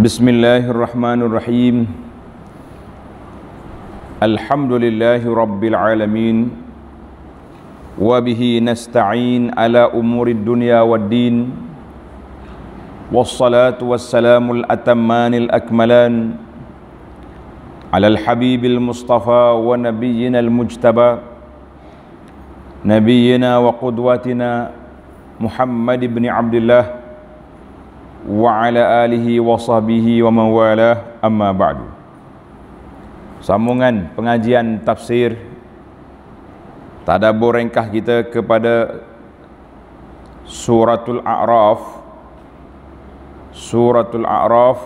بسم الله الرحمن الرحيم الحمد لله رب العالمين وبه نستعين على أمور الدنيا والدين والصلاة والسلام الأتمان الأكملان على الحبيب المصطفى ونبينا المجتبى نبينا وقدوتنا محمد بن عبد الله wa ala alihi wa sahbihi wa man amma ba'du sambungan pengajian tafsir tadabbur ringkah kita kepada suratul a'raf suratul a'raf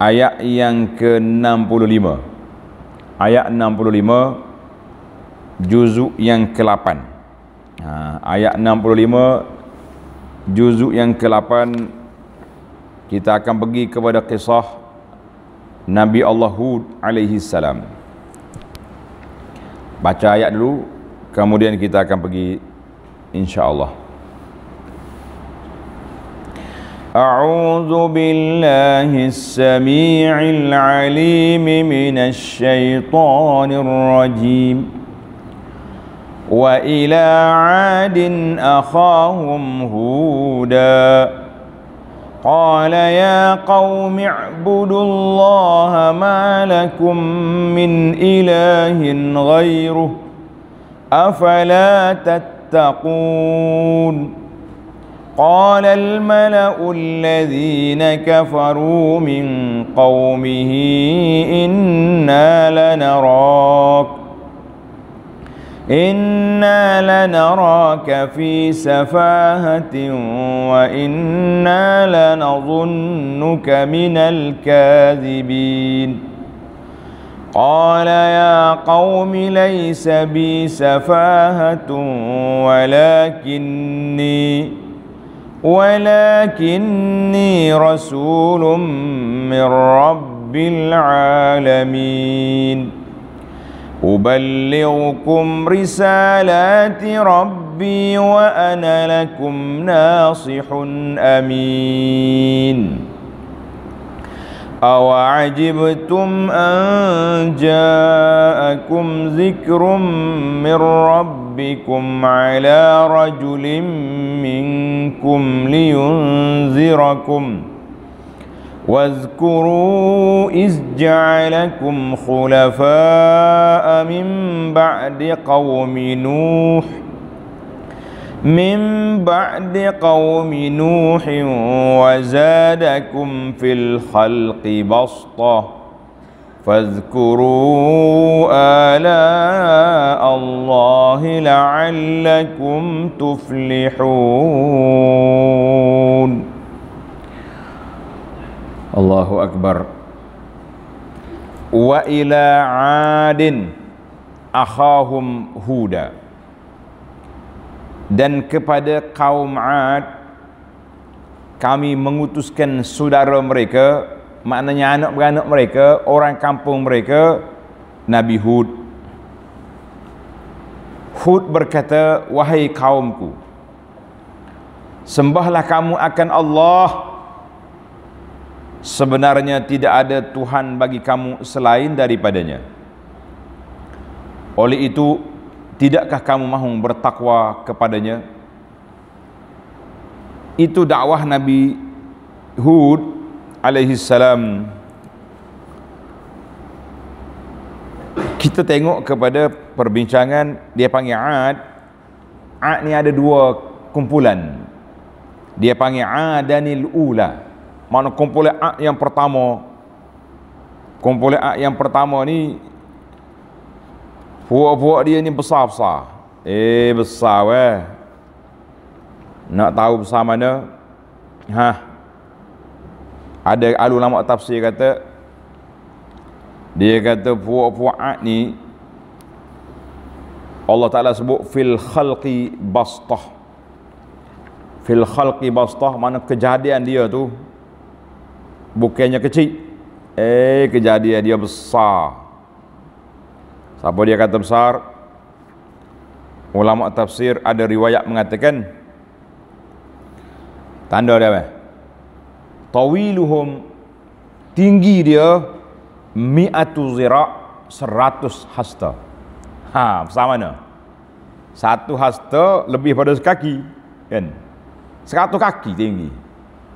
ayat yang ke-65 ayat 65 juzuk yang ke-8 ha, ayat 65 juzuk yang ke-8 kita akan pergi kepada kisah Nabi Allah Hud alaihi salam. Baca ayat dulu kemudian kita akan pergi insya-Allah. أعوذ بالله السميع العليم من الشيطان rajim. وإلى عاد أخاهم هودا قال يا قوم اعبدوا الله ما لكم من إله غيره أفلا تتقون قال الملأ الذين كفروا من قومه إنا لنراك إنا لنراك في سفاهة وإنا لنظنك من الكاذبين قال يا قوم ليس بي سفاهة ولكني ولكني رسول من رب العالمين أبلغكم رسالات ربي وأنا لكم ناصح أمين أوعجبتم أن جاءكم ذكر من ربكم على رجل منكم لينذركم ۖ واذكروا إذ جعلكم خلفاء من بعد قوم نوح من بعد قوم نوح وزادكم في الخلق بسطة فاذكروا آلاء الله لعلكم تفلحون Allahu Akbar Wa ila adin Akhahum huda Dan kepada kaum ad Kami mengutuskan saudara mereka Maknanya anak beranak mereka Orang kampung mereka Nabi Hud Hud berkata Wahai kaumku Sembahlah kamu akan Allah Allah Sebenarnya tidak ada Tuhan bagi kamu selain daripadanya Oleh itu Tidakkah kamu mahu bertakwa kepadanya Itu dakwah Nabi Hud alaihi salam Kita tengok kepada perbincangan Dia panggil Ad Ad ni ada dua kumpulan Dia panggil Adanil Ula Adanil Ula mana kumpulan ayat yang pertama kumpulan ayat yang pertama ni buah-buah dia ni besar-besar eh besar weh nak tahu besar mana ha ada alu lama tafsir kata dia kata buah-buah ayat ni Allah Ta'ala sebut fil khalqi bastah fil khalqi bastah mana kejadian dia tu bukannya kecil eh kejadian dia besar siapa dia kata besar ulama tafsir ada riwayat mengatakan tanda dia tawiluhum tinggi dia mi'atu zirak seratus hasta ha besar mana satu hasta lebih pada sekaki kan seratus kaki tinggi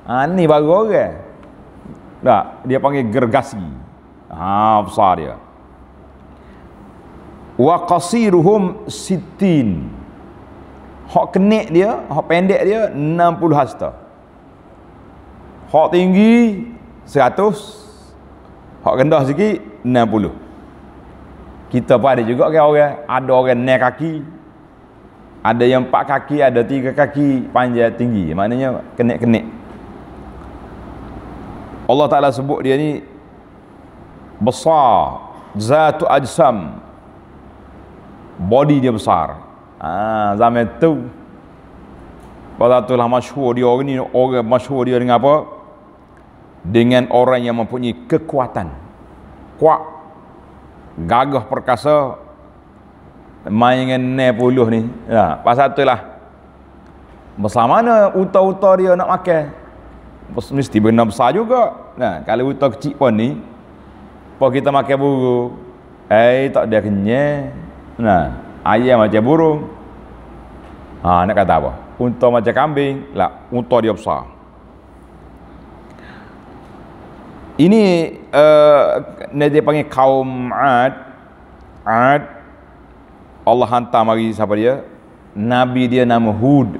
ha, ni baru orang tak, dia panggil gergasi. Ha, besar dia. Wa qasiruhum sittin. Hak kenek dia, hak pendek dia 60 hasta. Hak tinggi 100. Hak rendah sikit 60. Kita pun ada juga kan orang, ada orang naik kaki. Ada yang empat kaki, ada tiga kaki panjang tinggi. Maknanya kenek-kenek. Allah Ta'ala sebut dia ni besar zatu ajsam body dia besar ah ha, zaman tu pada tu lah masyhur dia orang ni orang masyhur dia dengan apa dengan orang yang mempunyai kekuatan kuat gagah perkasa main dengan ne puluh ni ya, pasal tu lah besar mana utah-utah dia nak makan mesti benda besar juga. Nah, kalau buta kecil pun ni, apa kita makan burung, eh, tak ada kenyang. Nah, ayam macam burung. Ha, nak kata apa? Unta macam kambing, lah, unta dia besar. Ini uh, dia panggil kaum Ad. Ad. Allah hantar mari siapa dia? Nabi dia nama Hud.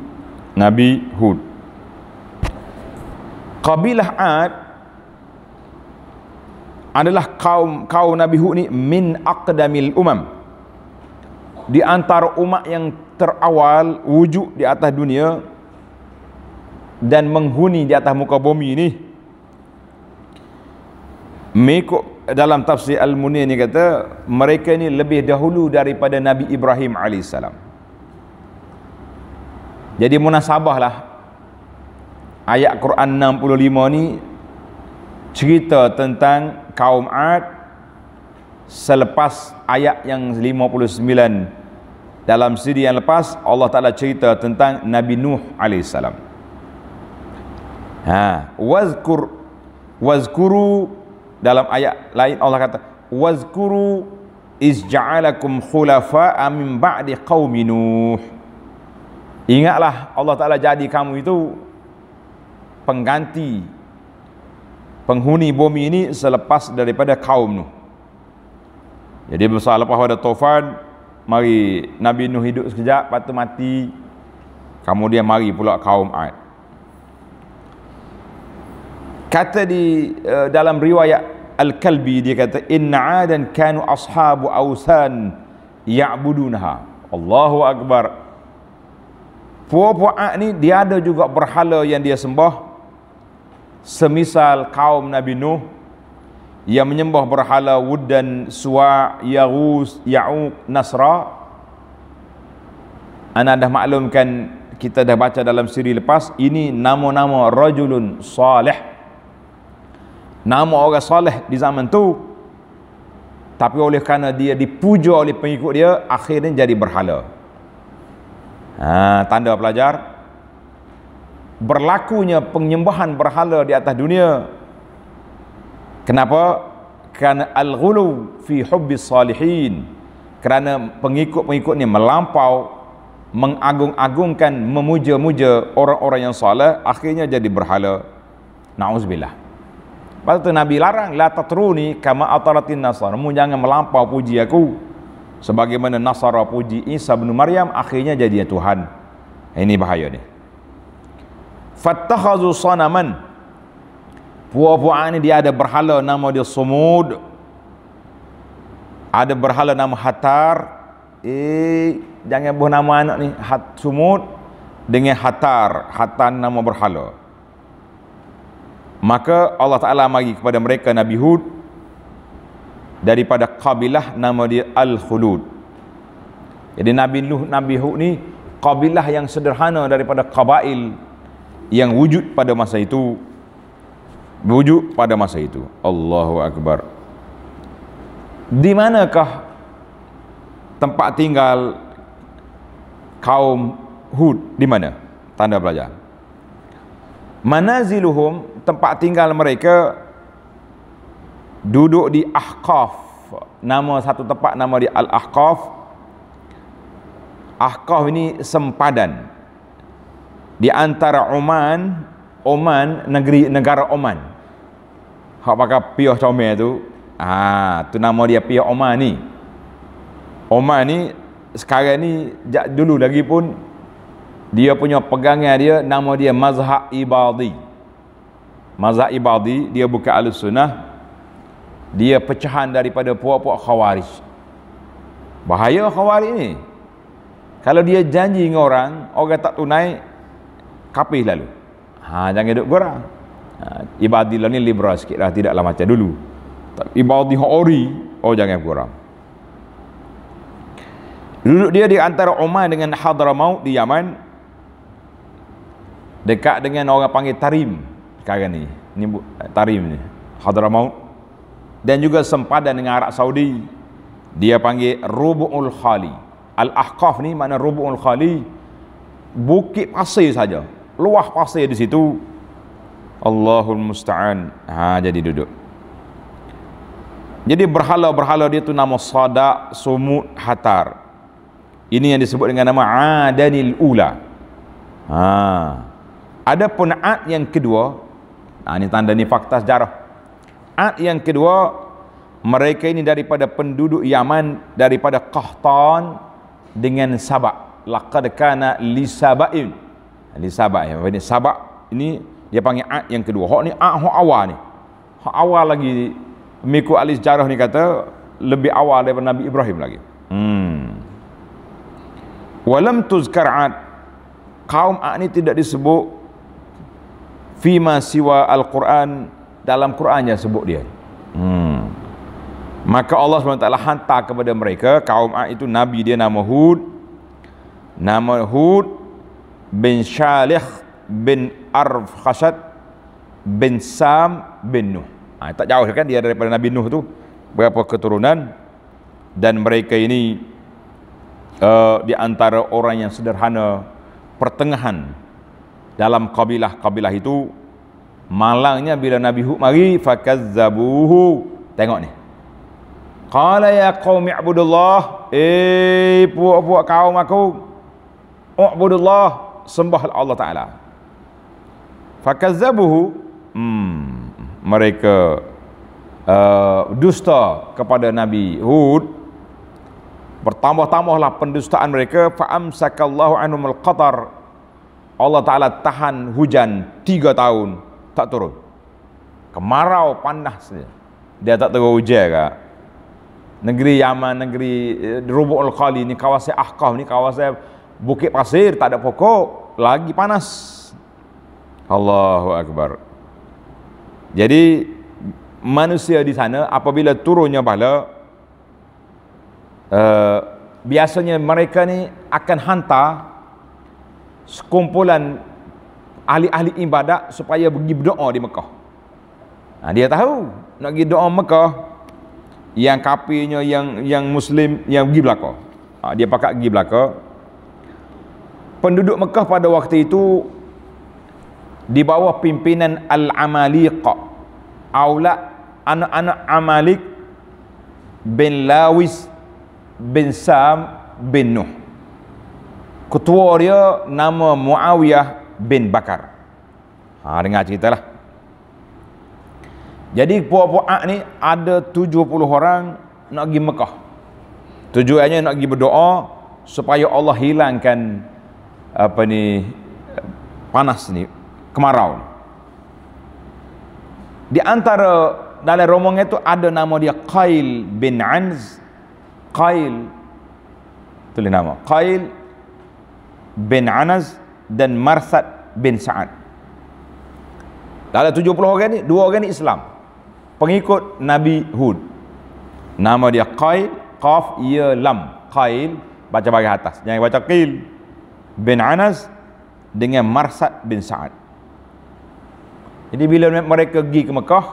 Nabi Hud. Qabilah Ad adalah kaum kaum Nabi Hud ni min aqdamil umam. Di antara umat yang terawal wujud di atas dunia dan menghuni di atas muka bumi ni. Mengikut dalam tafsir Al-Munir ni kata mereka ni lebih dahulu daripada Nabi Ibrahim alaihissalam. Jadi munasabahlah ayat Quran 65 ni cerita tentang kaum Ad selepas ayat yang 59 dalam siri yang lepas Allah Taala cerita tentang Nabi Nuh alaihissalam. Ha, wazkur wazkuru dalam ayat lain Allah kata wazkuru izja'alakum khulafa'a min ba'di qaumi Nuh. Ingatlah Allah Taala jadi kamu itu pengganti penghuni bumi ini selepas daripada kaum nu. Jadi besar lepas ada taufan, mari Nabi Nuh hidup sekejap, lepas tu mati. Kemudian mari pula kaum Ad. Kata di uh, dalam riwayat Al-Kalbi dia kata inna adan kanu ashabu ausan ya'budunha. Allahu akbar. Puak-puak ni dia ada juga berhala yang dia sembah semisal kaum Nabi Nuh yang menyembah berhala Wuddan Suwa Yaghus Ya'uq Nasra Anda dah maklumkan kita dah baca dalam siri lepas ini nama-nama rajulun salih nama orang salih di zaman tu tapi oleh kerana dia dipuja oleh pengikut dia akhirnya jadi berhala ha, tanda pelajar berlakunya penyembahan berhala di atas dunia kenapa kerana al-ghulu fi hubbi salihin kerana pengikut-pengikut ni melampau mengagung-agungkan memuja-muja orang-orang yang salah akhirnya jadi berhala na'uzubillah Lepas tu Nabi larang la tatruni kama ataratin nasar. Mu jangan melampau puji aku. Sebagaimana Nasara puji Isa bin Maryam akhirnya jadi Tuhan. Ini bahaya ni fattakhazu sanaman puak-puak ini dia ada berhala nama dia sumud ada berhala nama hatar eh jangan buh nama anak ni hat sumud dengan hatar hatan nama berhala maka Allah Taala mari kepada mereka Nabi Hud daripada kabilah nama dia Al-Khulud. Jadi Nabi Nuh, Nabi Hud ni kabilah yang sederhana daripada kabail yang wujud pada masa itu wujud pada masa itu Allahu akbar di manakah tempat tinggal kaum Hud di mana tanda pelajar manaziluhum tempat tinggal mereka duduk di Ahqaf nama satu tempat nama di Al-Ahqaf Ahqaf ini sempadan di antara Oman Oman negeri negara Oman hak pakai piah comel tu ah tu nama dia piah Oman ni Oman ni sekarang ni jak dulu lagi pun dia punya pegangan dia nama dia mazhab ibadi mazhab ibadi dia bukan ahli sunnah dia pecahan daripada puak-puak khawarij bahaya khawarij ni kalau dia janji dengan orang orang tak tunai kapih lalu. Ha, jangan duduk gora. Ha, ibadilah ni liberal sikit lah. Tidaklah macam dulu. Ibadi ori. Oh, jangan gora. Duduk dia di antara Umar dengan Hadramaut di Yaman. Dekat dengan orang panggil Tarim. Sekarang ni. ni tarim ni. Hadramaut. Dan juga sempadan dengan Arab Saudi. Dia panggil Rubu'ul Khali. Al-Ahqaf ni makna Rubu'ul Khali bukit pasir saja luah pasir di situ Allahul musta'an ha jadi duduk jadi berhala-berhala dia tu nama sadak sumut hatar ini yang disebut dengan nama adanil ula ha ada pun ad yang kedua ha, ini tanda ni fakta sejarah ad yang kedua mereka ini daripada penduduk Yaman daripada kahtan dengan Sabak laqad kana li Sabain ini sabak ya. Ini sabak ini dia panggil ad yang kedua. Hak ni ad hak awal ni. Hak awal lagi Miku Ali sejarah ni kata lebih awal daripada Nabi Ibrahim lagi. Hmm. Walam tuzkar ad kaum ad ni tidak disebut fima siwa al-Quran dalam Quran yang sebut dia. Hmm. Maka Allah SWT hantar kepada mereka kaum ad itu Nabi dia nama Hud nama Hud bin Shalih bin Arf Khashad bin Sam bin Nuh. Ha, tak jauh kan dia daripada Nabi Nuh tu. Berapa keturunan dan mereka ini uh, di antara orang yang sederhana pertengahan dalam kabilah-kabilah itu malangnya bila Nabi Hud mari fakazzabuhu tengok ni qala ya qaum ibudullah eh puak-puak kaum aku ibudullah sembah Allah Ta'ala Fakazabuhu hmm, Mereka uh, Dusta kepada Nabi Hud Bertambah-tambahlah pendustaan mereka Fa'amsakallahu anhum al-qatar Allah Ta'ala tahan hujan Tiga tahun Tak turun Kemarau panas dia Dia tak turun hujan ke Negeri Yaman, negeri eh, Rubuk Al-Khali ni kawasan Ahqaf ni kawasan Bukit Pasir tak ada pokok lagi panas. Allahu Akbar. Jadi manusia di sana apabila turunnya bala uh, eh, biasanya mereka ni akan hantar sekumpulan ahli-ahli ibadat supaya pergi berdoa di Mekah. Nah, ha, dia tahu nak pergi doa Mekah yang kapinya yang yang muslim yang pergi belaka. Ha, dia pakat pergi belaka penduduk Mekah pada waktu itu di bawah pimpinan Al-Amaliq Aula anak-anak Amalik bin Lawis bin Sam bin Nuh ketua dia nama Muawiyah bin Bakar ha, dengar cerita lah jadi puak-puak ni ada 70 orang nak pergi Mekah tujuannya nak pergi berdoa supaya Allah hilangkan apa ni panas ni kemarau di antara dalam rombongan itu ada nama dia Qail bin Anz Qail tulis nama Qail bin Anaz dan Marsad bin Sa'ad dalam tujuh puluh orang ni dua orang ni Islam pengikut Nabi Hud nama dia Qail Qaf Ya Lam Qail baca bagi atas jangan baca Qail bin Anas dengan Marsad bin Sa'ad. Jadi bila mereka pergi ke Mekah,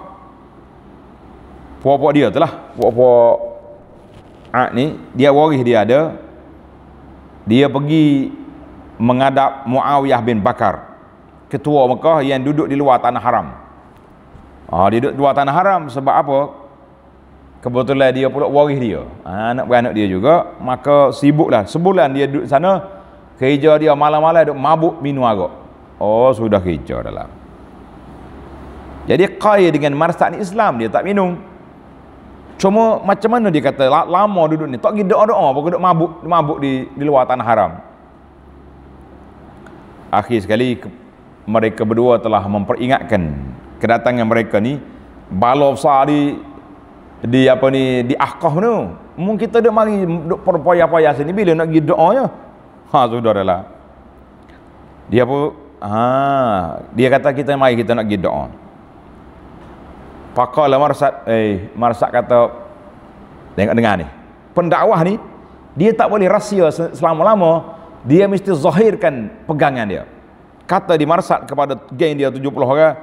puak-puak dia telah, puak-puak Ad ni, dia waris dia ada, dia pergi menghadap Muawiyah bin Bakar, ketua Mekah yang duduk di luar tanah haram. Ah, ha, dia duduk di luar tanah haram sebab apa? Kebetulan dia pula waris dia. Ah, anak anak dia juga. Maka sibuklah. Sebulan dia duduk sana, Kerja dia malam-malam duk mabuk minum arak. Oh, sudah kerja dalam. Jadi kaya dengan marasat ni Islam dia tak minum. Cuma macam mana dia kata lama duduk ni tak pergi doa-doa apa duduk mabuk mabuk di di luar tanah haram. Akhir sekali mereka berdua telah memperingatkan kedatangan mereka ni bala besar di di apa ni di Aqah tu. Mung kita duk mari duk perpoya-poya sini bila nak pergi doa ya? Ha saudara lah. Dia pun ha dia kata kita mai kita nak pergi doa. Pakalah Marsat eh Marsat kata tengok dengar ni. Pendakwah ni dia tak boleh rahsia selama-lama dia mesti zahirkan pegangan dia. Kata di Marsat kepada geng dia 70 orang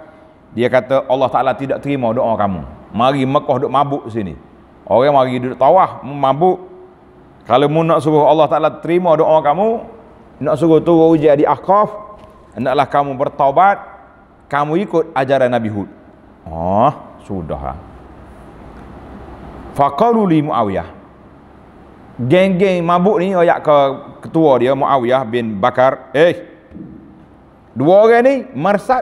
dia kata Allah Taala tidak terima doa kamu. Mari Mekah duk mabuk sini. Orang mari duduk tawah mabuk kalau mu nak suruh Allah Ta'ala terima doa kamu, nak suruh tu ujian di akhaf, hendaklah kamu bertaubat, kamu ikut ajaran Nabi Hud. Oh, ah, sudah lah. Faqalu li Muawiyah. Geng-geng mabuk ni ayat ke ketua dia Muawiyah bin Bakar. Eh. Dua orang ni Marsad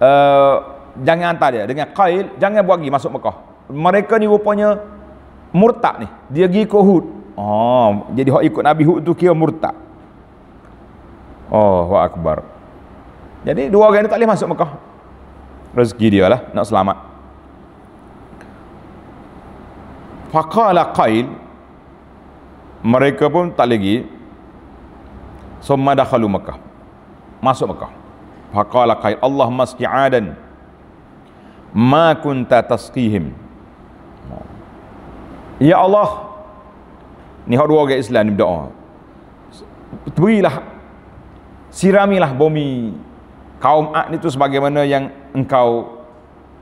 uh, eh, jangan hantar dia dengan kail jangan buat lagi masuk Mekah. Mereka ni rupanya murtad ni dia pergi ikut Hud oh, jadi orang ikut Nabi Hud tu kira murtad oh wa akbar jadi dua orang ni tak boleh masuk Mekah rezeki dia lah nak selamat faqala qail mereka pun tak lagi summa dakhalu Mekah masuk Mekah faqala qail Allah maski'adan ma kunta tasqihim Ya Allah Ni orang dua orang Islam ni berdoa Berilah Siramilah bumi Kaum Ad itu sebagaimana yang engkau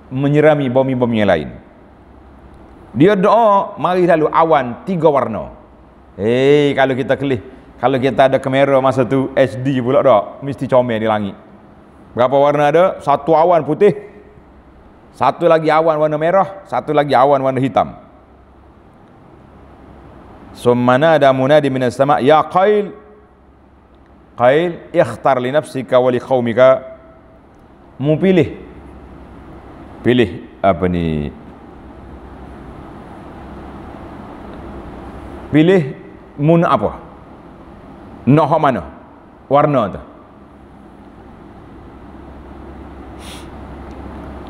menyerami bumi-bumi yang lain Dia doa Mari lalu awan tiga warna Hei kalau kita kelih Kalau kita ada kamera masa tu HD pula dah Mesti comel di langit Berapa warna ada? Satu awan putih Satu lagi awan warna merah Satu lagi awan warna hitam ثم نادى مناد من السماء يا قيل قيل اختر لنفسك ولقومك مو بيليه بيليه ابني بيليه من ابو نوح منو warna tu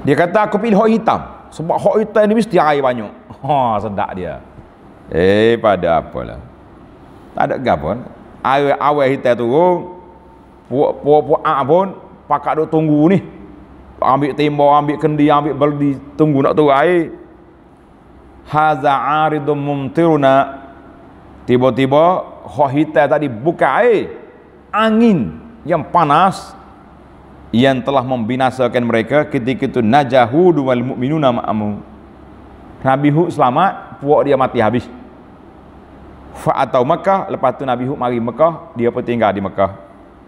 dia kata aku pilih hok hitam sebab hok hitam ni mesti air banyak ha sedap dia Eh pada apalah. Tak ada gapo. Air awal kita turun. Puak-puak abon. Ah, pakak duk tunggu ni. Ambil timbang, ambil kendi, ambil baldi tunggu nak turun air. Haza aridum mumtiruna. Tiba-tiba khoh kita tadi buka air. Angin yang panas yang telah membinasakan mereka ketika itu najahudu wal mu'minuna ma'amu. Nabi Hud selamat, puak dia mati habis. Fa atau Mekah, lepas tu Nabi Hud mari Mekah, dia pun tinggal di Mekah.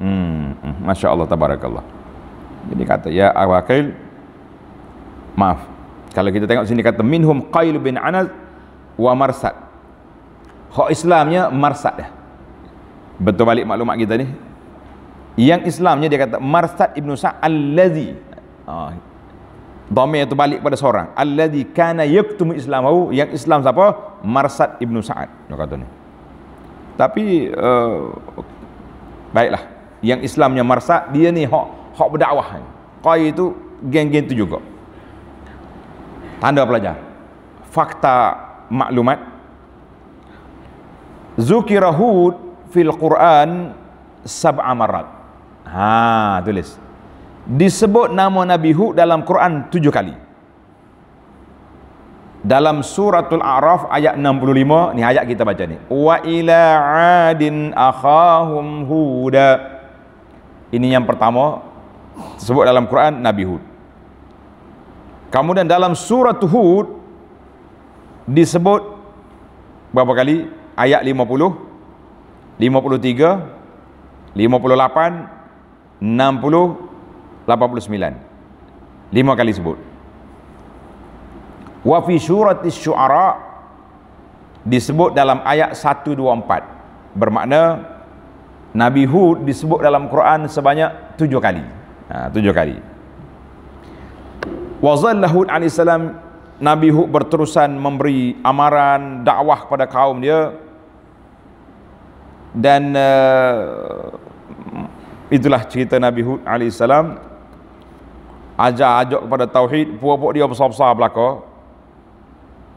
Hmm, hmm masya-Allah tabarakallah. Jadi kata ya Awakil Maaf. Kalau kita tengok sini kata minhum Qail bin Anas wa Marsad. Hak Islamnya Marsad dah. Betul balik maklumat kita ni. Yang Islamnya dia kata Marsad ibnu Sa'ad allazi. Ah, Dhamir itu balik pada seorang Alladhi kana yaktumu islamahu Yang Islam siapa? Marsad Ibn Sa'ad Dia kata ni Tapi uh, Baiklah Yang Islamnya Marsad Dia ni hak Hak berdakwah Kau itu Geng-geng itu juga Tanda pelajar Fakta maklumat Zukirahud Fil Quran Sab'amarat Ha, tulis disebut nama Nabi Hud dalam Quran tujuh kali. Dalam suratul A'raf ayat 65, ni ayat kita baca ni. Wa ila adin akhahum huda. Ini yang pertama disebut dalam Quran Nabi Hud. Kemudian dalam surah Hud disebut berapa kali? Ayat 50, 53, 58, 60 89 lima kali sebut wa fi surati syuara disebut dalam ayat 124 bermakna Nabi Hud disebut dalam Quran sebanyak tujuh kali ha, tujuh kali wa zalla Hud AS Nabi Hud berterusan memberi amaran dakwah kepada kaum dia dan uh, itulah cerita Nabi Hud alaihissalam ajak-ajak kepada tauhid, puak-puak dia besar-besar belaka.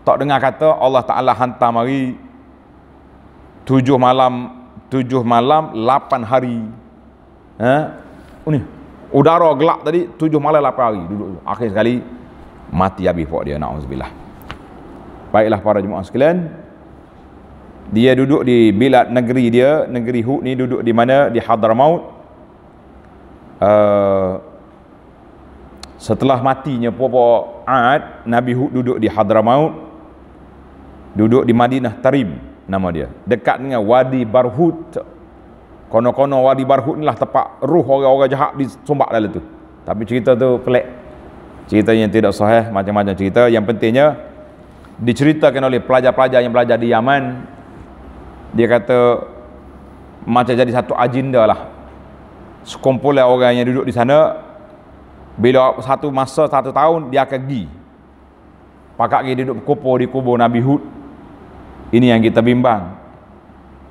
Tak dengar kata Allah Taala hantar mari tujuh malam, tujuh malam, lapan hari. Ha? Ini. Udara gelap tadi tujuh malam lapan hari duduk. Akhir sekali mati habis puak dia naudzubillah. Baiklah para jemaah sekalian. Dia duduk di bilad negeri dia, negeri Hud ni duduk di mana? Di Hadramaut. Uh, Setelah matinya Papa Ad, Nabi Hud duduk di Hadramaut. Duduk di Madinah Tarim nama dia. Dekat dengan Wadi Barhud. Kono-kono Wadi Barhud inilah tempat ruh orang-orang jahat disombak dalam itu. Tapi cerita tu pelik. Cerita yang tidak sahih, macam-macam cerita. Yang pentingnya, diceritakan oleh pelajar-pelajar yang belajar di Yaman. Dia kata, macam jadi satu agenda lah. Sekumpulan orang yang duduk di sana, bila satu masa satu tahun dia akan pergi. Pakak pergi duduk kubur di kubur Nabi Hud. Ini yang kita bimbang.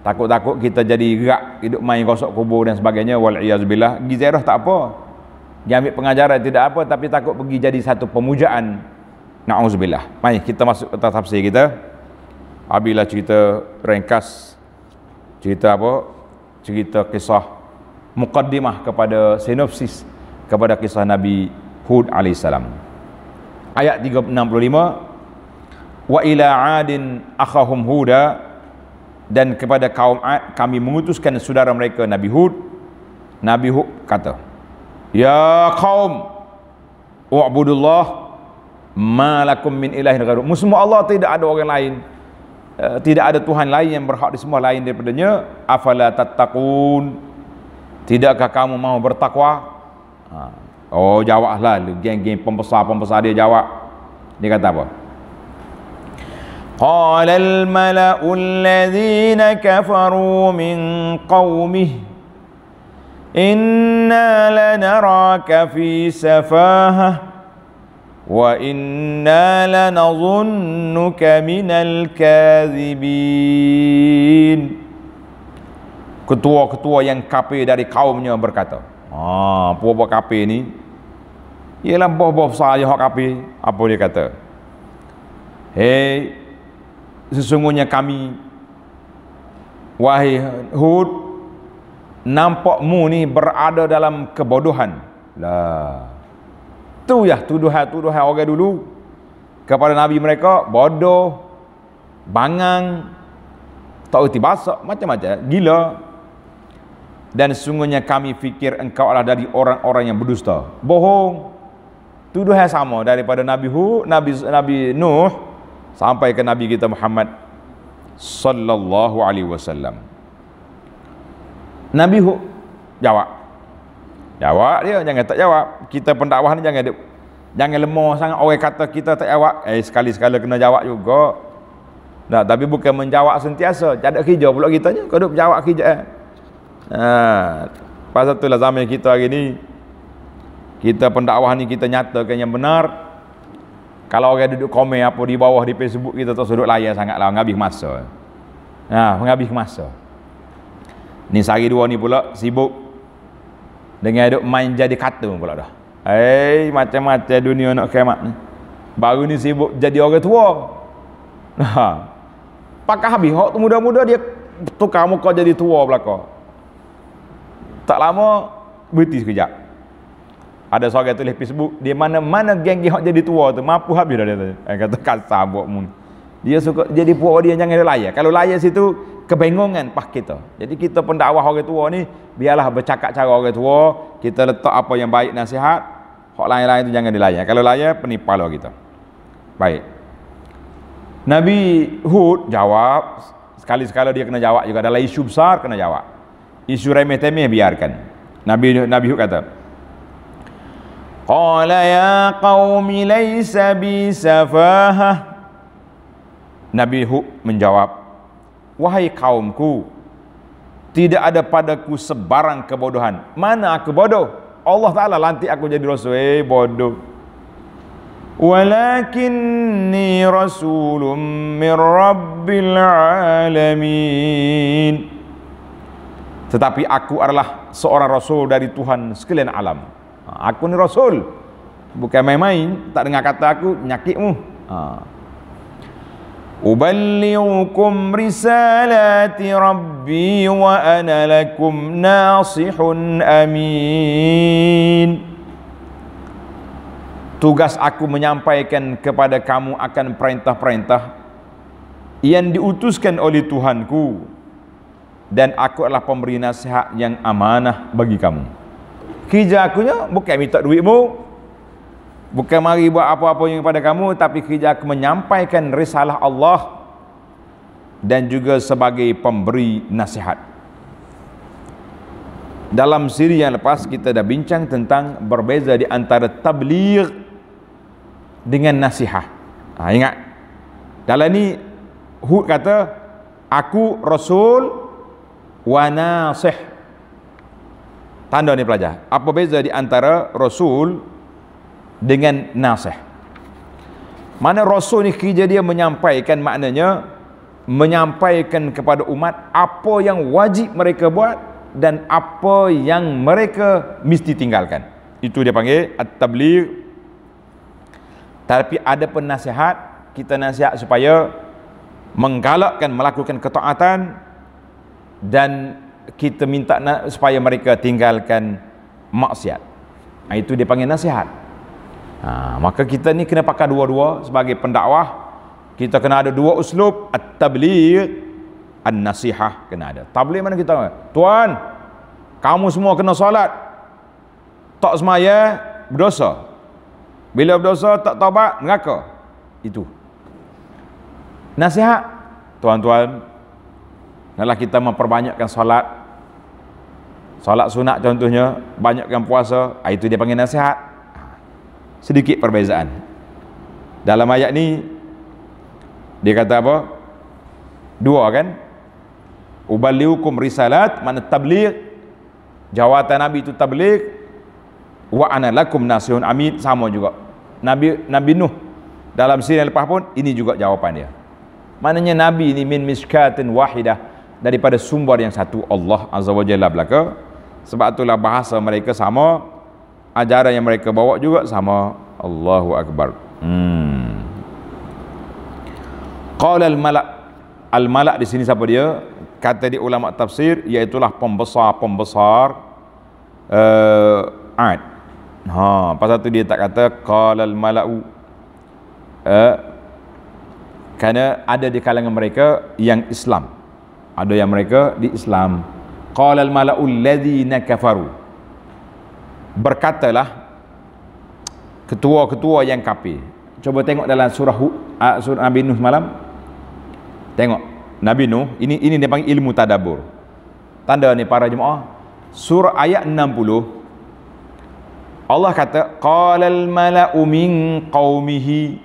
Takut-takut kita jadi gerak hidup main gosok kubur dan sebagainya wal iazbillah. Gizarah tak apa. Dia ambil pengajaran tidak apa tapi takut pergi jadi satu pemujaan. Nauzubillah. Mari kita masuk ke tafsir kita. Apabila cerita ringkas cerita apa? Cerita kisah mukaddimah kepada sinopsis kepada kisah Nabi Hud alaihissalam. Ayat 365 Wa ila adin akhahum huda dan kepada kaum Ad kami mengutuskan saudara mereka Nabi Hud. Nabi Hud kata, "Ya kaum, ubudullah malakum min ilahin gharu. Musmu Allah tidak ada orang lain. Eh, tidak ada Tuhan lain yang berhak di semua lain daripadanya. Afala tattaqun? Tidakkah kamu mau bertakwa?" Ha. Oh jawablah, geng-geng pembesar-pembesar dia jawab. Dia kata apa? قال الملأ min كفروا من قومه إنا لنراك wa سفاهة وإنا min al-kadhibin. Ketua-ketua yang kafir dari kaumnya berkata, Ha, buah buah kapi ni. Ialah buah-buah besar yang hak kapi. Apa dia kata? Hei, sesungguhnya kami, wahai Hud, nampakmu ni berada dalam kebodohan. Lah. Tu ya tuduhan-tuduhan orang dulu kepada Nabi mereka, bodoh, bangang, tak erti bahasa, macam-macam, gila dan sungguhnya kami fikir engkau adalah dari orang-orang yang berdusta bohong tuduhan sama daripada Nabi Hu, Nabi Nabi Nuh sampai ke Nabi kita Muhammad sallallahu alaihi wasallam Nabi Hu jawab jawab dia jangan tak jawab kita pendakwah ni jangan jangan lemah sangat orang kata kita tak jawab eh sekali-sekala kena jawab juga Nah, tapi bukan menjawab sentiasa. Tak ada kerja kita ni. Kau duduk jawab kerja. Eh? Ha, pasal tu lah zaman kita hari ni Kita pendakwah ni kita nyatakan yang benar Kalau orang duduk komen apa di bawah di Facebook kita tak duduk layar sangat lah Menghabis masa Ha, menghabis masa Ni sehari dua ni pula sibuk Dengan duduk main jadi kata pula dah Hei macam-macam dunia nak kemat ni Baru ni sibuk jadi orang tua Ha Pakai habis, orang muda-muda dia tukar muka jadi tua belakang tak lama berhenti sekejap. Ada seorang kata di Facebook, dia mana-mana geng yang jadi tua tu, mampu habis dah dia tu. Eh, kata kasar buat mun. Dia suka jadi puak dia jangan dia layak. Kalau layak situ, kebengongan pas kita. Jadi kita pendakwah orang tua ni, biarlah bercakap cara orang tua, kita letak apa yang baik nasihat, hak lain-lain tu jangan dilayak. Kalau layak, penipal lah kita. Baik. Nabi Hud jawab, sekali-sekala dia kena jawab juga. Dalam isu besar, kena jawab isu remeh temeh biarkan Nabi Nabi Hud kata Qala ya qaumi laysa bi safaha Nabi Hud menjawab Wahai kaumku tidak ada padaku sebarang kebodohan mana aku bodoh Allah Ta'ala lantik aku jadi Rasul Eh bodoh Walakinni Rasulun min Rabbil Alamin tetapi aku adalah seorang rasul dari Tuhan sekalian alam ha, aku ni rasul bukan main-main tak dengar kata aku nyakitmu ha. Uballiukum risalati rabbi wa ana lakum nasihun amin Tugas aku menyampaikan kepada kamu akan perintah-perintah yang diutuskan oleh Tuhanku dan aku adalah pemberi nasihat yang amanah bagi kamu kerja nya bukan minta duitmu bukan mari buat apa-apa yang kepada kamu tapi kerja aku menyampaikan risalah Allah dan juga sebagai pemberi nasihat dalam siri yang lepas kita dah bincang tentang berbeza di antara tabligh dengan nasihat ha, ingat dalam ni Hud kata aku Rasul wa nasih tanda ni pelajar apa beza di antara rasul dengan nasih mana rasul ni kerja dia menyampaikan maknanya menyampaikan kepada umat apa yang wajib mereka buat dan apa yang mereka mesti tinggalkan itu dia panggil at-tabligh tapi ada penasihat kita nasihat supaya menggalakkan melakukan ketaatan dan kita minta supaya mereka tinggalkan maksiat ha, itu dia panggil nasihat ha, maka kita ni kena pakai dua-dua sebagai pendakwah kita kena ada dua uslub at-tabliq an-nasihah kena ada tabliq mana kita tuan kamu semua kena solat tak semaya berdosa bila berdosa tak taubat neraka itu nasihat tuan-tuan kalau kita memperbanyakkan solat Solat sunat contohnya Banyakkan puasa ah, Itu dia panggil nasihat Sedikit perbezaan Dalam ayat ni Dia kata apa? Dua kan? Ubaliukum risalat Mana tabligh Jawatan Nabi itu tabligh Wa ana nasihun amin Sama juga Nabi Nabi Nuh Dalam sirian lepas pun Ini juga jawapan dia Maknanya Nabi ini Min miskatin wahidah daripada sumber yang satu Allah Azza wa Jalla belaka sebab itulah bahasa mereka sama ajaran yang mereka bawa juga sama Allahu Akbar hmm. Qala al-malak al-malak di sini siapa dia kata di ulama tafsir iaitulah pembesar-pembesar uh, eh, ad ha, pasal tu dia tak kata qala al-malak uh, eh, kerana ada di kalangan mereka yang Islam ada yang mereka di Islam qala al mala'u alladhina kafaru berkatalah ketua-ketua yang kafir cuba tengok dalam surah ah, surah Nabi Nuh malam tengok Nabi Nuh ini ini dia panggil ilmu tadabbur tanda ni para jemaah surah ayat 60 Allah kata qala al mala'u min qaumihi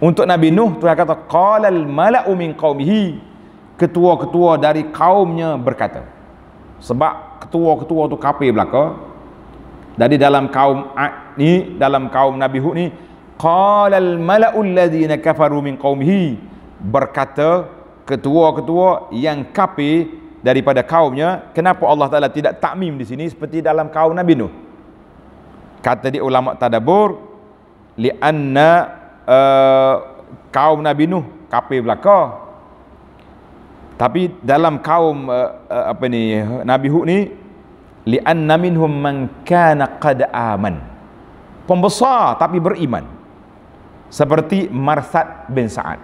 untuk Nabi Nuh Tuhan kata qala al mala'u min qaumihi ketua-ketua dari kaumnya berkata sebab ketua-ketua tu kafir belaka dari dalam kaum ni dalam kaum Nabi Hud ni qala al mala'u alladhina kafaru min qaumihi berkata ketua-ketua yang kafir daripada kaumnya kenapa Allah Taala tidak takmim di sini seperti dalam kaum Nabi Nuh kata di ulama tadabbur li anna uh, eh, kaum Nabi Nuh kafir belaka tapi dalam kaum uh, apa ni Nabi Hud ni li anna minhum man kana qad aman. Pembesar tapi beriman. Seperti Marsad bin Sa'ad.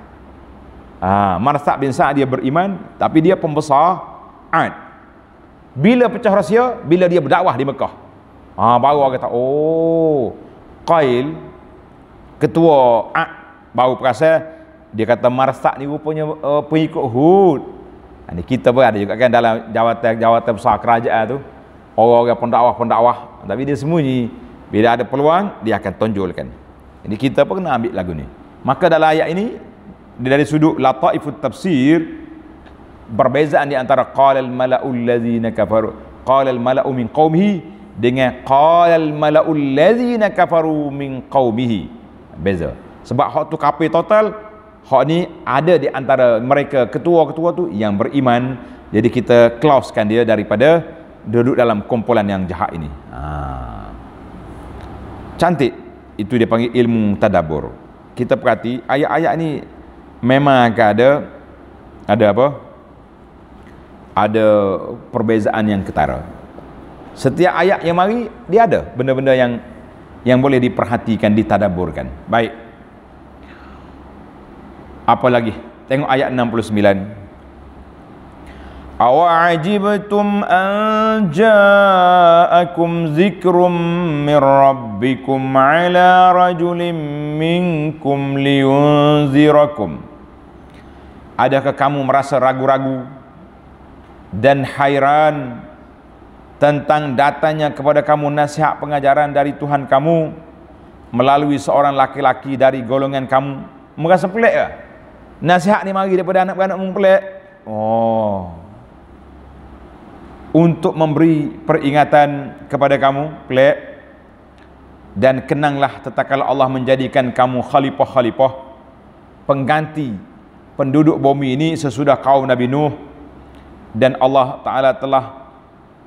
Ah, Marsad bin Sa'ad dia beriman tapi dia pembesar Ad. Bila pecah rahsia, bila dia berdakwah di Mekah. Ah, baru orang kata, "Oh, Qail ketua Ad baru perasa dia kata Marsad ni rupanya uh, pengikut Hud." Ini ha, kita pun ada juga kan dalam jawatan-jawatan besar kerajaan tu. Orang-orang pendakwah-pendakwah. Tapi dia sembunyi. Bila ada peluang, dia akan tonjolkan. Ini kita pun kena ambil lagu ni. Maka dalam ayat ini, dari sudut lataifut tafsir, perbezaan di antara qalal mala'ul ladhina kafaru qalal mala'u min qawmihi dengan qalal mala'ul ladhina kafaru min qawmihi beza sebab hak tu kapi total Hak ni ada di antara mereka ketua-ketua tu yang beriman. Jadi kita klauskan dia daripada duduk dalam kumpulan yang jahat ini. Ha. Cantik. Itu dia panggil ilmu tadabur. Kita perhati ayat-ayat ni memang akan ada ada apa? Ada perbezaan yang ketara. Setiap ayat yang mari dia ada benda-benda yang yang boleh diperhatikan, ditadaburkan. Baik. Apa lagi? Tengok ayat 69. أَوَعَجِبْتُمْ أَنْ جَاءَكُمْ ذِكْرٌ مِّنْ رَبِّكُمْ عَلَى رَجُلٍ مِّنْكُمْ لِيُنْزِرَكُمْ Adakah kamu merasa ragu-ragu dan hairan tentang datanya kepada kamu nasihat pengajaran dari Tuhan kamu melalui seorang laki-laki dari golongan kamu? Merasa pelik ke? Ya? Nasihat ni mari daripada anak-anak mempelik. Oh. Untuk memberi peringatan kepada kamu, plek Dan kenanglah tetakala Allah menjadikan kamu khalifah-khalifah. Pengganti penduduk bumi ini sesudah kaum Nabi Nuh. Dan Allah Ta'ala telah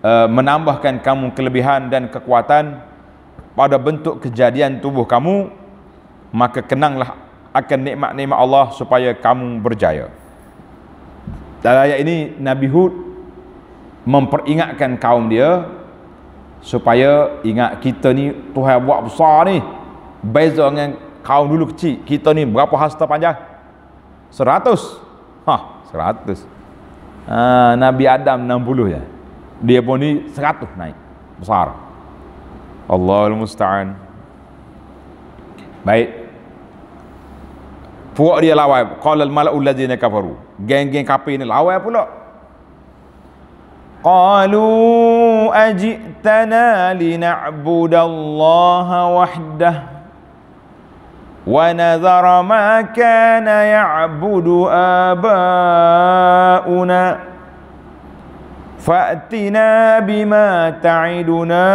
uh, menambahkan kamu kelebihan dan kekuatan pada bentuk kejadian tubuh kamu maka kenanglah akan nikmat-nikmat Allah supaya kamu berjaya. Dalam ayat ini Nabi Hud memperingatkan kaum dia supaya ingat kita ni Tuhan buat besar ni. Beza dengan kaum dulu kecil. Kita ni berapa hasta panjang? Seratus. Hah seratus. Ha, Nabi Adam 60 ya. Dia pun ni seratus naik. Besar. Allahul Musta'an. Baik. فوري لاواي قال الملأ الذين كفروا جين جين كابين لاواي بلا قالوا أجئتنا لنعبد الله وحده ونذر ما كان يعبد آباؤنا فأتنا بما تعدنا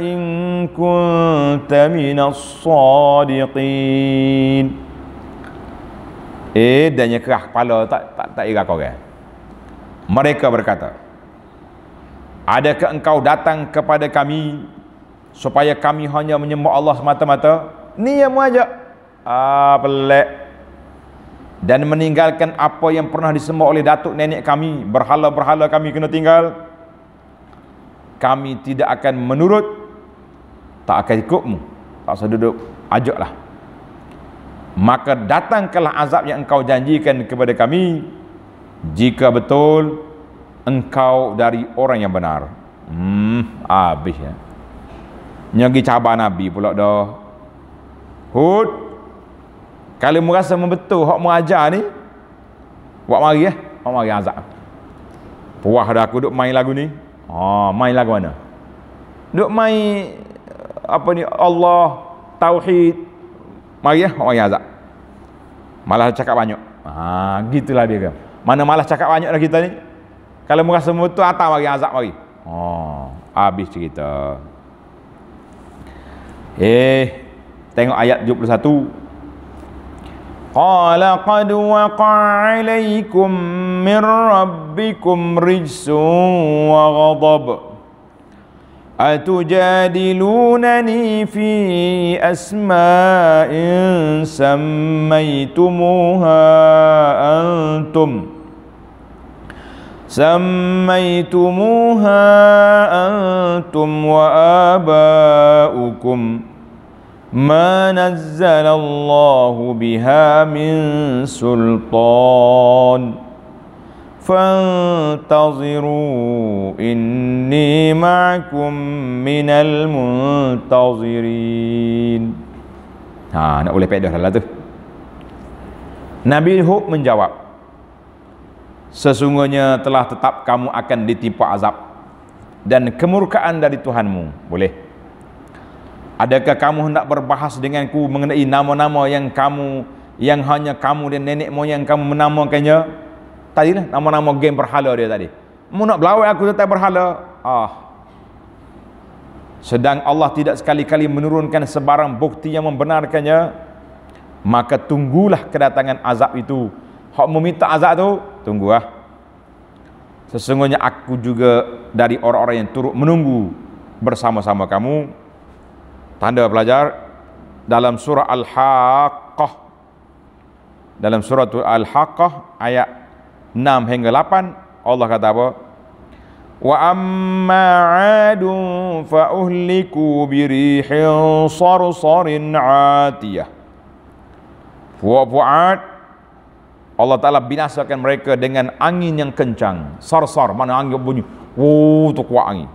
إن كنت من الصادقين Eh, dan yang kerah kepala tak tak tak ira kau kan. Mereka berkata, Adakah engkau datang kepada kami supaya kami hanya menyembah Allah semata-mata? Ni yang mengajak. Ah, pelik. Dan meninggalkan apa yang pernah disembah oleh datuk nenek kami, berhala-berhala kami kena tinggal. Kami tidak akan menurut, tak akan ikutmu. Tak usah duduk, ajaklah maka datangkanlah azab yang engkau janjikan kepada kami jika betul engkau dari orang yang benar hmm habis ya nyogi cabar nabi pula dah hud kalau mu rasa membetul hak mengajar ni buat mari ya. buat mari azab puah dah aku duduk main lagu ni ha oh, main lagu mana Duduk main eh, apa ni Allah tauhid mari lah orang yang azab malah cakap banyak ha, gitulah dia kan. mana malah cakap banyak lah kita ni kalau merasa betul atas mari azab mari oh, habis cerita eh tengok ayat 71 قال قد وقع عليكم من ربكم رجس وغضب أتجادلونني في أسماء سميتموها أنتم سميتموها أنتم وآباؤكم ما نزل الله بها من سلطان ۖ فانتظروا إني معكم من المنتظرين Ha, nak boleh pedah lah tu. Nabi Hud menjawab, Sesungguhnya telah tetap kamu akan ditimpa azab dan kemurkaan dari Tuhanmu. Boleh. Adakah kamu hendak berbahas denganku mengenai nama-nama yang kamu, yang hanya kamu dan nenek moyang kamu menamakannya? tadi lah nama-nama game berhala dia tadi mu nak belawai aku tetap berhala ah sedang Allah tidak sekali-kali menurunkan sebarang bukti yang membenarkannya maka tunggulah kedatangan azab itu hak meminta azab tu tunggulah sesungguhnya aku juga dari orang-orang yang turut menunggu bersama-sama kamu tanda pelajar dalam surah al-haqqah dalam surah al-haqqah ayat 6 hingga 8 Allah kata apa? Wa amma adu fa uhliku bi rihin sarsarin 'atiyah. Wa bu'ad Allah Taala binasakan mereka dengan angin yang kencang. Sarsar mana angin bunyi? Oh tu kuat angin.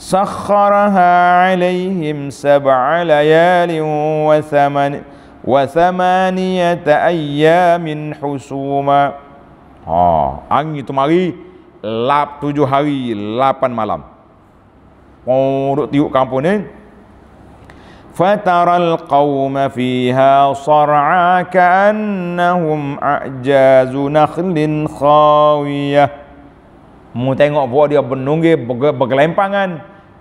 Sakharaha 'alaihim sab'a layalin wa thaman wa thamaniyata ayyamin husuma. Ha, angin tu mari lap tujuh hari lapan malam. Oh, tiup kampung ni. فَتَرَى الْقَوْمَ فِيهَا صَرْعَى كَأَنَّهُمْ أَعْجَازُ نَخْلٍ خَاوِيَةٍ Mu tengok bahawa dia menunggu bergelempangan.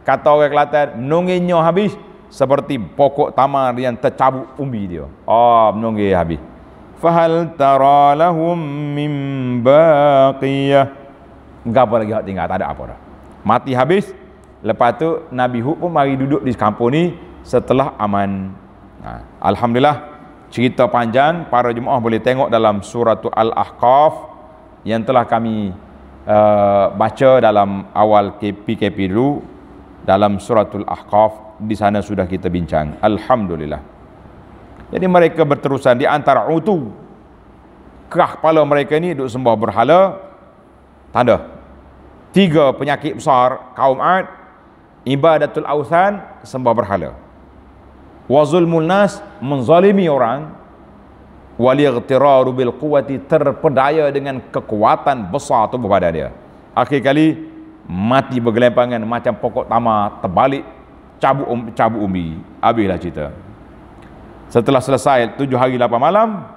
Kata orang Kelantan, menungginya habis. Seperti pokok tamar yang tercabut umbi dia. Oh, ah, menunggu habis fahal tara lahum min baqiyah enggak apa lagi hak tinggal tak ada apa dah mati habis lepas tu Nabi Hud pun mari duduk di kampung ni setelah aman ha, Alhamdulillah cerita panjang para jemaah boleh tengok dalam surah Al-Ahqaf yang telah kami uh, baca dalam awal PKP dulu dalam surah Al-Ahqaf di sana sudah kita bincang Alhamdulillah jadi mereka berterusan di antara utu. Kerah kepala mereka ni duduk sembah berhala. Tanda. Tiga penyakit besar kaum Ad. Ibadatul Ausan, sembah berhala. Wazulmul Nas, menzalimi orang. Wali agtiraru bil quwati terpedaya dengan kekuatan besar tubuh badan dia. Akhir kali, mati bergelempangan macam pokok tamar terbalik cabut um, cabu umbi. Habislah cerita. Setelah selesai 7 hari 8 malam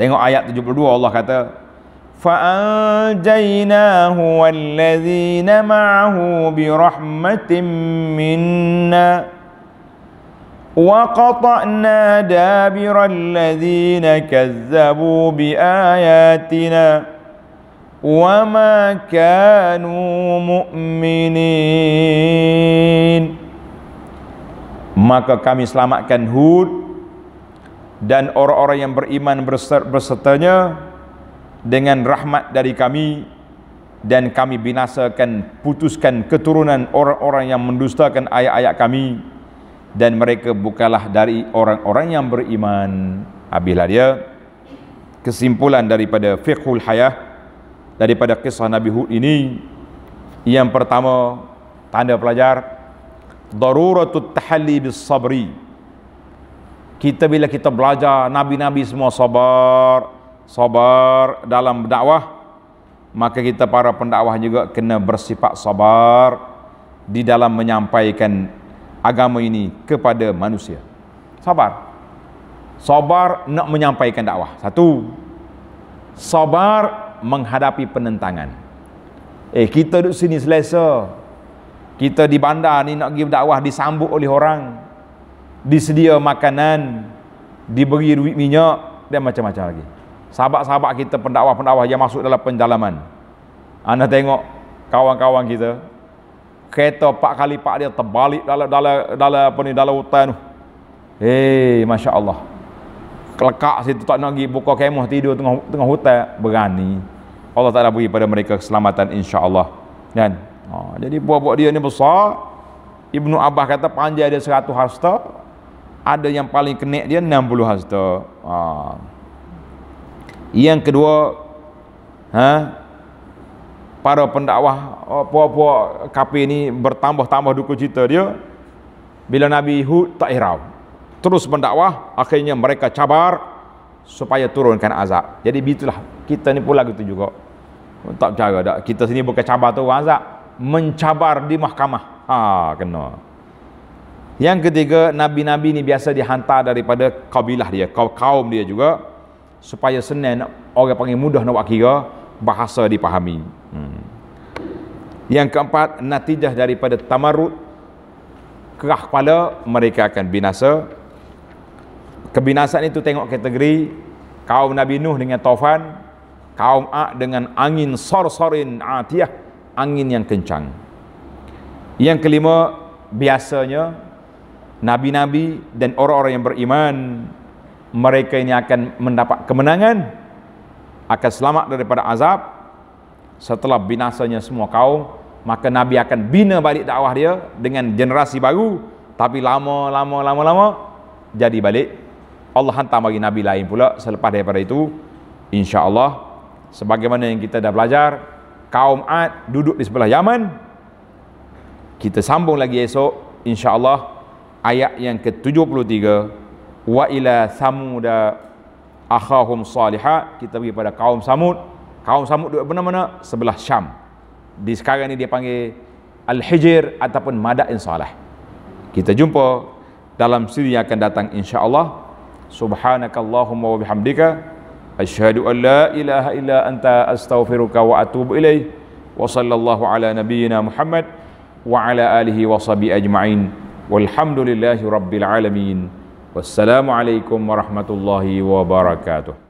Tengok ayat 72 Allah kata فَأَنْجَيْنَاهُ وَالَّذِينَ مَعَهُ بِرَحْمَةٍ مِنَّا وَقَطَعْنَا دَابِرَ الَّذِينَ كَذَّبُوا بِآيَاتِنَا وَمَا كَانُوا مُؤْمِنِينَ maka kami selamatkan Hud dan orang-orang yang beriman bersertanya dengan rahmat dari kami dan kami binasakan putuskan keturunan orang-orang yang mendustakan ayat-ayat kami dan mereka bukalah dari orang-orang yang beriman habislah dia kesimpulan daripada fiqhul hayah daripada kisah Nabi Hud ini yang pertama tanda pelajar daruratul tahalli bis sabri kita bila kita belajar nabi-nabi semua sabar sabar dalam dakwah maka kita para pendakwah juga kena bersifat sabar di dalam menyampaikan agama ini kepada manusia sabar sabar nak menyampaikan dakwah satu sabar menghadapi penentangan eh kita duduk sini selesa kita di bandar ni nak pergi dakwah disambut oleh orang disedia makanan diberi duit minyak dan macam-macam lagi sahabat-sahabat kita pendakwah-pendakwah yang masuk dalam pendalaman anda tengok kawan-kawan kita kereta pak kali pak dia terbalik dalam dalam dalam apa ni dalam hutan tu hey, masya Allah kelekak situ tak nak pergi buka kemah tidur tengah tengah hutan berani Allah Ta'ala bagi pada mereka keselamatan insya Allah dan Ha, jadi buah-buah dia ni besar. Ibnu Abbas kata panjang dia 100 hasta. Ada yang paling kenek dia 60 hasta. Ha. Yang kedua, ha, para pendakwah oh, puak-puak kapi ini bertambah-tambah duku cita dia bila Nabi Hud tak hirau terus pendakwah. akhirnya mereka cabar supaya turunkan azab jadi itulah kita ni pula gitu juga tak jaga tak kita sini bukan cabar tu azab mencabar di mahkamah. Ha, kena. Yang ketiga, nabi-nabi ni biasa dihantar daripada kabilah dia, kaum dia juga supaya senen. orang panggil mudah nak buat kira bahasa dipahami. Hmm. Yang keempat, natijah daripada tamarut kerah kepala mereka akan binasa. Kebinasaan itu tengok kategori kaum Nabi Nuh dengan Taufan, kaum A dengan angin sor-sorin atiyah angin yang kencang. Yang kelima, biasanya nabi-nabi dan orang-orang yang beriman mereka ini akan mendapat kemenangan akan selamat daripada azab setelah binasanya semua kaum maka nabi akan bina balik dakwah dia dengan generasi baru tapi lama lama lama lama jadi balik Allah hantar bagi nabi lain pula selepas daripada itu insya-Allah sebagaimana yang kita dah belajar kaum Ad duduk di sebelah Yaman. Kita sambung lagi esok insya-Allah ayat yang ke-73 wa ila samuda akhahum salihah kita pergi pada kaum Samud. Kaum Samud duduk mana-mana sebelah Syam. Di sekarang ni dia panggil Al-Hijr ataupun Madain Salih. Kita jumpa dalam siri yang akan datang insya-Allah. Subhanakallahumma wa bihamdika Ashhadu an la ilaha illa anta astaghfiruka wa atubu ilaih. Wa sallallahu ala nabiyyina Muhammad wa ala alihi wa sabi ajma'in. Walhamdulillahi rabbil alamin. Wassalamualaikum warahmatullahi wabarakatuh.